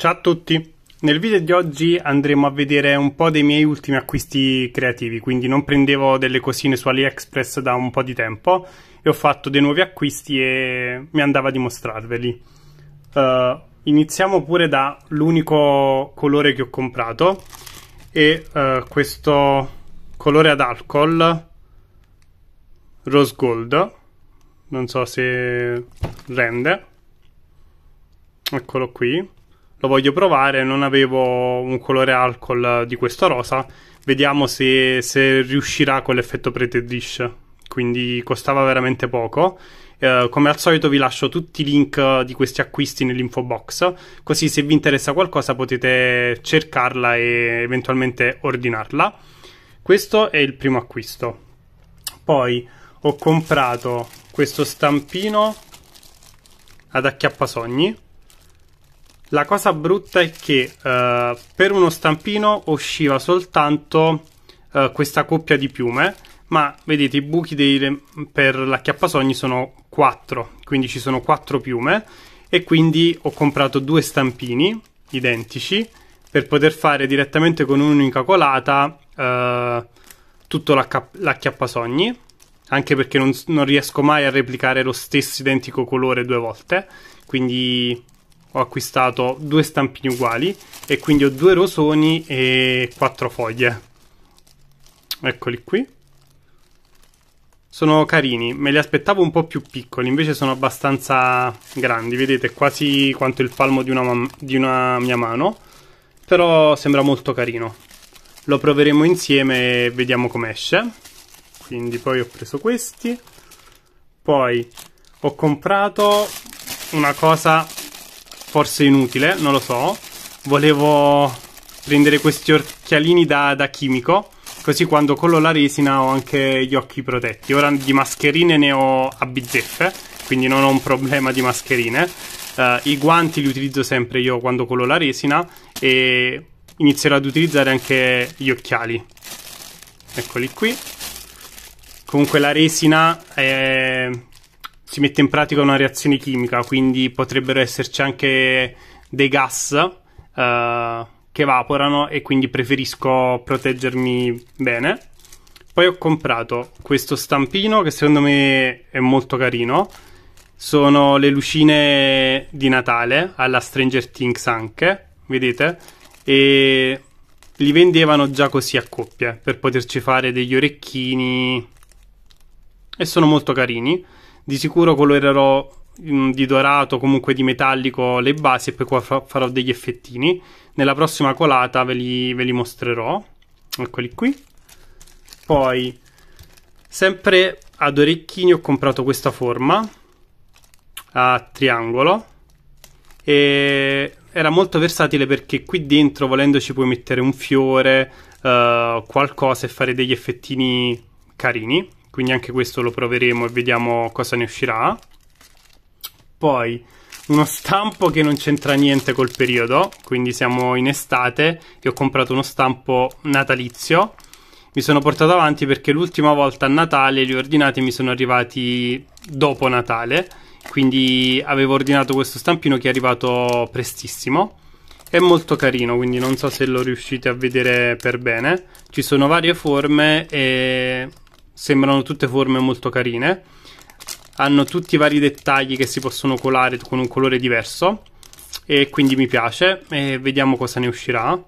Ciao a tutti! Nel video di oggi andremo a vedere un po' dei miei ultimi acquisti creativi, quindi non prendevo delle cosine su AliExpress da un po' di tempo e ho fatto dei nuovi acquisti e mi andava a dimostrarveli. Uh, eh, iniziamo pure dall'unico colore che ho comprato e uh, questo colore ad alcol rose gold, non so se rende, eccolo qui lo voglio provare, non avevo un colore alcol di questo rosa, vediamo se, se riuscirà con l'effetto Pretty Dish, quindi costava veramente poco. Eh, come al solito vi lascio tutti i link di questi acquisti nell'info box, così se vi interessa qualcosa potete cercarla e eventualmente ordinarla. Questo è il primo acquisto. Poi ho comprato questo stampino ad acchiappasogni la cosa brutta è che eh, per uno stampino usciva soltanto eh, questa coppia di piume, ma vedete i buchi dei, per l'acchiappasogni sono 4, quindi ci sono 4 piume e quindi ho comprato due stampini identici per poter fare direttamente con un'unica colata eh, tutto l'acchiappasogni, anche perché non, non riesco mai a replicare lo stesso identico colore due volte, quindi ho acquistato due stampini uguali e quindi ho due rosoni e quattro foglie. Eccoli qui. Sono carini, me li aspettavo un po' più piccoli, invece sono abbastanza grandi, vedete, quasi quanto il palmo di una, di una mia mano, però sembra molto carino. Lo proveremo insieme e vediamo come esce. Quindi poi ho preso questi. Poi ho comprato una cosa forse inutile, non lo so. Volevo prendere questi occhialini da, da chimico, così quando collo la resina ho anche gli occhi protetti. Ora di mascherine ne ho a bizzeffe, quindi non ho un problema di mascherine. Uh, I guanti li utilizzo sempre io quando collo la resina e inizierò ad utilizzare anche gli occhiali. Eccoli qui. Comunque la resina è si mette in pratica una reazione chimica, quindi potrebbero esserci anche dei gas eh, che evaporano e quindi preferisco proteggermi bene. Poi ho comprato questo stampino che secondo me è molto carino. Sono le lucine di Natale alla Stranger Things anche, vedete? E li vendevano già così a coppie per poterci fare degli orecchini e sono molto carini di sicuro colorerò mm, di dorato, comunque di metallico, le basi e poi qua farò degli effettini. Nella prossima colata ve li, ve li mostrerò. Eccoli qui. Poi, sempre ad orecchini ho comprato questa forma a triangolo e era molto versatile perché qui dentro volendo ci puoi mettere un fiore, eh, qualcosa e fare degli effettini carini quindi anche questo lo proveremo e vediamo cosa ne uscirà. Poi uno stampo che non c'entra niente col periodo, quindi siamo in estate e ho comprato uno stampo natalizio. Mi sono portato avanti perché l'ultima volta a Natale li ho ordinati e mi sono arrivati dopo Natale, quindi avevo ordinato questo stampino che è arrivato prestissimo. È molto carino, quindi non so se lo riuscite a vedere per bene. Ci sono varie forme e sembrano tutte forme molto carine hanno tutti i vari dettagli che si possono colare con un colore diverso e quindi mi piace e vediamo cosa ne uscirà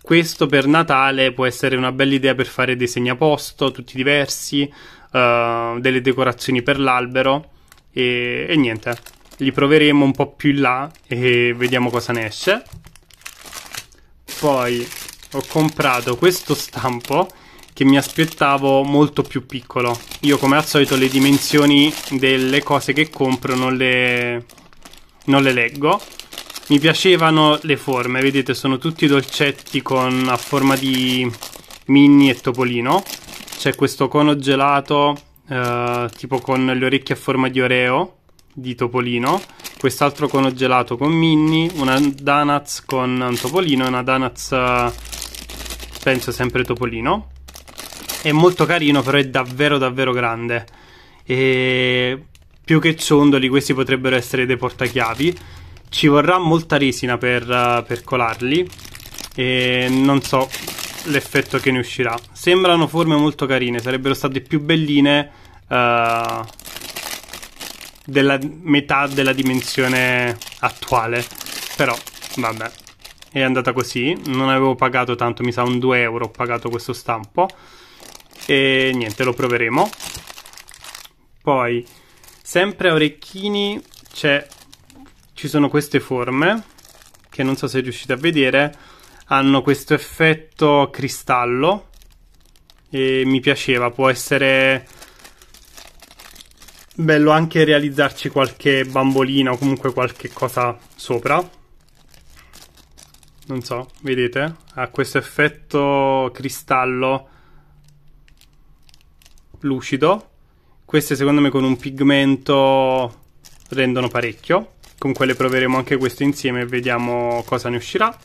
questo per Natale può essere una bella idea per fare dei segnaposto tutti diversi uh, delle decorazioni per l'albero e, e niente li proveremo un po' più in là e vediamo cosa ne esce poi ho comprato questo stampo che mi aspettavo molto più piccolo. Io come al solito le dimensioni delle cose che compro non le, non le leggo. Mi piacevano le forme, vedete sono tutti dolcetti con, a forma di mini e topolino. C'è questo cono gelato eh, tipo con le orecchie a forma di oreo di topolino, quest'altro cono gelato con mini, una donuts con un topolino e una donuts eh, penso sempre topolino è molto carino, però è davvero davvero grande. E più che ciondoli, questi potrebbero essere dei portachiavi. Ci vorrà molta resina per, eh, per colarli. E non so l'effetto che ne uscirà. Sembrano forme molto carine, sarebbero state più belline uh, della metà della dimensione attuale. Però, vabbè, è andata così. Non avevo pagato tanto, mi sa un 2 euro ho pagato questo stampo e niente, lo proveremo. Poi, sempre a orecchini ci sono queste forme, che non so se riuscite a vedere, hanno questo effetto cristallo e mi piaceva, può essere bello anche realizzarci qualche bambolina o comunque qualche cosa sopra. Non so, vedete? Ha questo effetto cristallo lucido. Queste secondo me con un pigmento rendono parecchio. Comunque le proveremo anche queste insieme e vediamo cosa ne uscirà.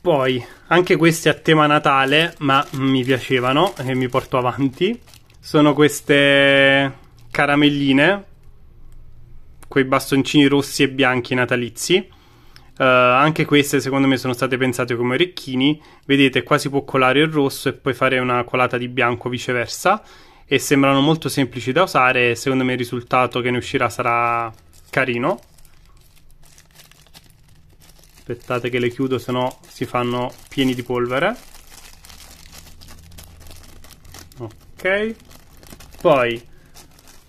Poi, anche queste a tema Natale, ma mi piacevano e mi porto avanti. Sono queste caramelline, quei bastoncini rossi e bianchi natalizi Uh, anche queste secondo me sono state pensate come orecchini. Vedete, qua si può colare il rosso e poi fare una colata di bianco viceversa. E sembrano molto semplici da usare. Secondo me il risultato che ne uscirà sarà carino. Aspettate che le chiudo, se no si fanno pieni di polvere. Ok. Poi,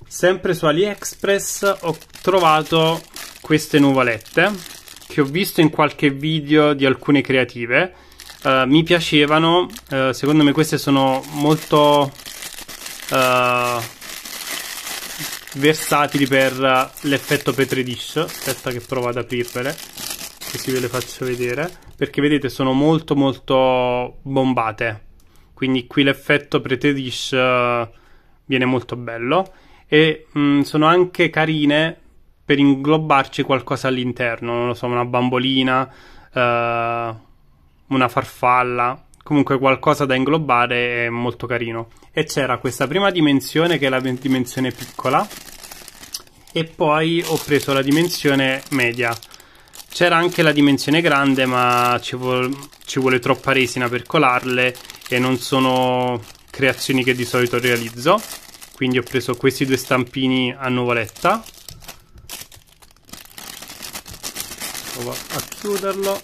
sempre su AliExpress ho trovato queste nuvolette che ho visto in qualche video di alcune creative uh, mi piacevano. Uh, secondo me queste sono molto uh, versatili per l'effetto Petri dish. Aspetta che provo ad aprirvele, così ve le faccio vedere. Perché vedete sono molto molto bombate. Quindi qui l'effetto Petri dish viene molto bello. E mh, mm, sono anche carine per inglobarci qualcosa all'interno, non lo so, una bambolina, eh, una farfalla, comunque qualcosa da inglobare è molto carino. E c'era questa prima dimensione che è la dimensione piccola e poi ho preso la dimensione media. C'era anche la dimensione grande ma ci, vuol, ci vuole troppa resina per colarle e non sono creazioni che di solito realizzo. Quindi ho preso questi due stampini a nuvoletta provo a chiuderlo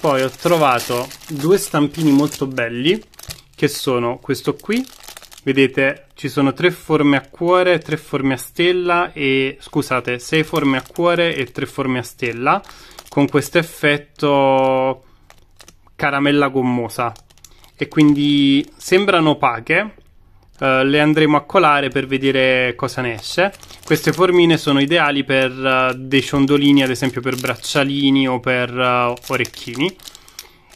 poi ho trovato due stampini molto belli che sono questo qui vedete ci sono tre forme a cuore tre forme a stella e scusate sei forme a cuore e tre forme a stella con questo effetto caramella gommosa e quindi sembrano opache eh, le andremo a colare per vedere cosa ne esce. Queste formine sono ideali per eh, dei ciondolini, ad esempio per braccialini o per eh, orecchini.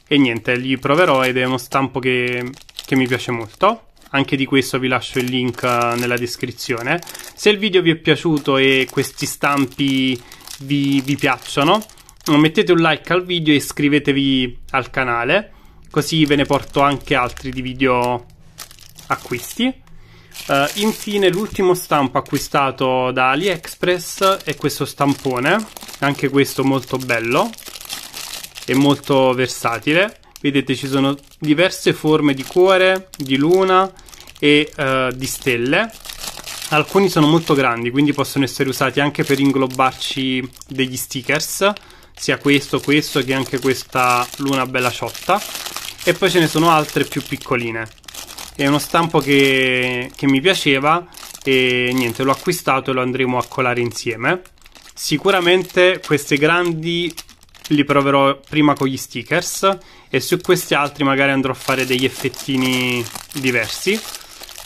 E niente, li proverò ed è uno stampo che, che mi piace molto anche di questo vi lascio il link eh, nella descrizione. Se il video vi è piaciuto e questi stampi vi, vi, piacciono, mettete un like al video e iscrivetevi al canale, così ve ne porto anche altri di video acquisti. Uh, infine l'ultimo stampo acquistato da AliExpress è questo stampone, anche questo molto bello e molto versatile. Vedete ci sono diverse forme di cuore, di luna e uh, di stelle. Alcuni sono molto grandi, quindi possono essere usati anche per inglobarci degli stickers, sia questo, questo che anche questa luna bella ciotta. E poi ce ne sono altre più piccoline è uno stampo che, che mi piaceva e niente, l'ho acquistato e lo andremo a colare insieme. Sicuramente queste grandi li proverò prima con gli stickers e su questi altri magari andrò a fare degli effettini diversi.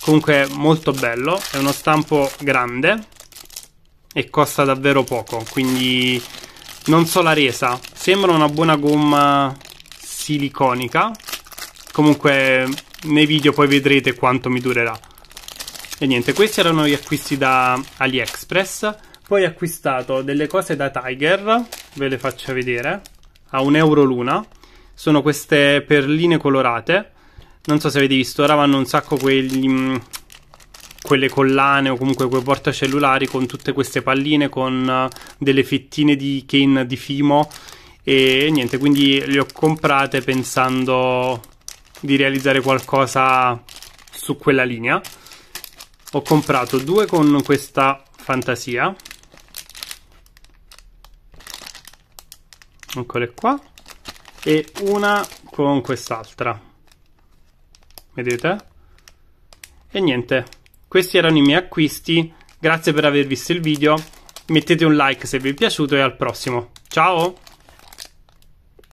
Comunque è molto bello, è uno stampo grande e costa davvero poco, quindi non so la resa. Sembra una buona gomma siliconica, Comunque nei video poi vedrete quanto mi durerà. E niente, questi erano gli acquisti da AliExpress. Poi ho acquistato delle cose da Tiger, ve le faccio vedere, a un euro l'una. Sono queste perline colorate. Non so se avete visto, ora vanno un sacco quelli, mm, quelle collane o comunque quei portacellulari con tutte queste palline con eh, delle fettine di cane di fimo. E niente, quindi le ho comprate pensando di realizzare qualcosa su quella linea ho comprato due con questa fantasia eccole qua e una con quest'altra vedete e niente questi erano i miei acquisti grazie per aver visto il video mettete un like se vi è piaciuto e al prossimo ciao